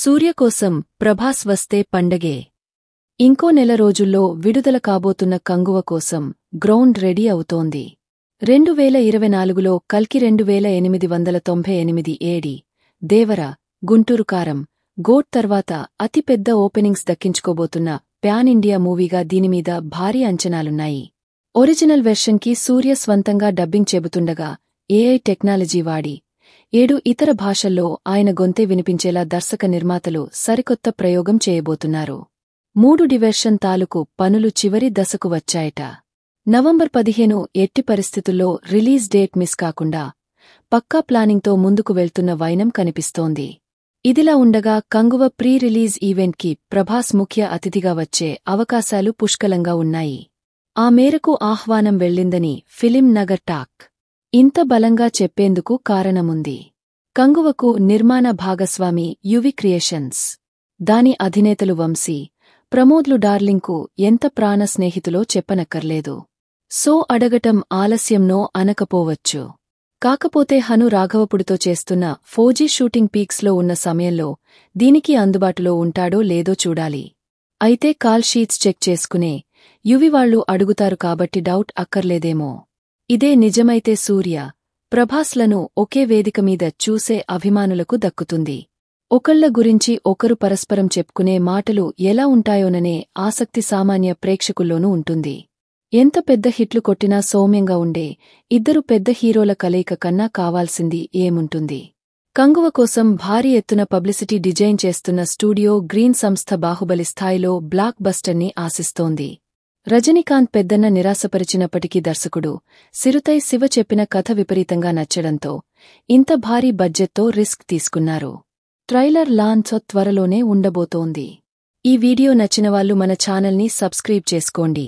సూర్యకోసం ప్రభాస్ వస్తే పండగే ఇంకో నెల రోజుల్లో విడుదల కాబోతున్న కంగువ కోసం గ్రౌండ్ రెడీ అవుతోంది రెండు వేల ఇరవై నాలుగులో కల్కి రెండు వేల ఎనిమిది వందల తొంభై ఎనిమిది ఏడి దేవర గుంటూరుకారం గోట్ తర్వాత అతిపెద్ద ఓపెనింగ్స్ దక్కించుకోబోతున్న ప్యాన్ ఇండియా మూవీగా దీనిమీద భారీ అంచనాలున్నాయి ఒరిజినల్ వెర్షన్కి సూర్య స్వంతంగా డబ్బింగ్ చెబుతుండగా ఏఐ టెక్నాలజీ వాడి ఏడు ఇతర భాషల్లో ఆయన గొంతే వినిపించేలా దర్శక నిర్మాతలు సరికొత్త ప్రయోగం చేయబోతున్నారు మూడు డివర్షన్ తాలూకు పనులు చివరి దశకు వచ్చాయట నవంబర్ పదిహేను ఎట్టి పరిస్థితుల్లో రిలీజ్ డేట్ మిస్ కాకుండా పక్కా ప్లానింగ్తో ముందుకు వెళ్తున్న వైనం కనిపిస్తోంది ఇదిలా ఉండగా కంగువ ప్రీ రిలీజ్ ఈవెంట్కి ప్రభాస్ ముఖ్య అతిథిగా వచ్చే అవకాశాలు పుష్కలంగా ఉన్నాయి ఆ మేరకు ఆహ్వానం వెళ్లిందని ఫిలిం నగర్ టాక్ ఇంత బలంగా చెప్పేందుకు కారణముంది కంగువకు నిర్మాణ భాగస్వామి యువి క్రియేషన్స్ దాని అధినేతలు వంశీ ప్రమోద్లు డార్లింగ్కు ఎంత ప్రాణ స్నేహితులో చెప్పనక్కర్లేదు సో అడగటం ఆలస్యంనో అనకపోవచ్చు కాకపోతే హను రాఘవపుడితో చేస్తున్న ఫోజీ షూటింగ్ పీక్స్లో ఉన్న సమయంలో దీనికి అందుబాటులో ఉంటాడో లేదో చూడాలి అయితే కాల్ షీట్స్ చెక్ చేసుకునే యువివాళ్లు అడుగుతారు కాబట్టి డౌట్ అక్కర్లేదేమో ఇదే నిజమైతే సూర్య ప్రభాస్లను ఒకే వేదిక మీద చూసే అభిమానులకు దక్కుతుంది ఒకళ్ల గురించి ఒకరు పరస్పరం చెప్పుకునే మాటలు ఎలా ఉంటాయోననే ఆసక్తి సామాన్య ప్రేక్షకుల్లోనూ ఉంటుంది ఎంత పెద్ద హిట్లు కొట్టినా సౌమ్యంగా ఉండే ఇద్దరు పెద్ద హీరోల కలయిక కన్నా కావాల్సింది ఏముంటుంది కంగువ కోసం భారీ ఎత్తున పబ్లిసిటీ డిజైన్ చేస్తున్న స్టూడియో గ్రీన్ సంస్థ బాహుబలి స్థాయిలో బ్లాక్ బస్టర్ని ఆశిస్తోంది రజనీకాంత్ పెద్దన్న నిరాశపరిచినప్పటికీ దర్శకుడు సిరుతై శివ చెప్పిన కథ విపరీతంగా నచ్చడంతో ఇంత భారీ బడ్జెట్తో రిస్క్ తీసుకున్నారు ట్రైలర్ లాంచ్ త్వరలోనే ఉండబోతోంది ఈ వీడియో నచ్చినవాళ్లు మన ఛానల్ని సబ్స్క్రైబ్ చేసుకోండి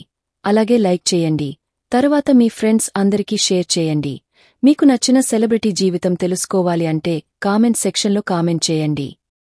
అలాగే లైక్ చేయండి తరువాత మీ ఫ్రెండ్స్ అందరికీ షేర్ చేయండి మీకు నచ్చిన సెలబ్రిటీ జీవితం తెలుసుకోవాలి అంటే కామెంట్ సెక్షన్లో కామెంట్ చేయండి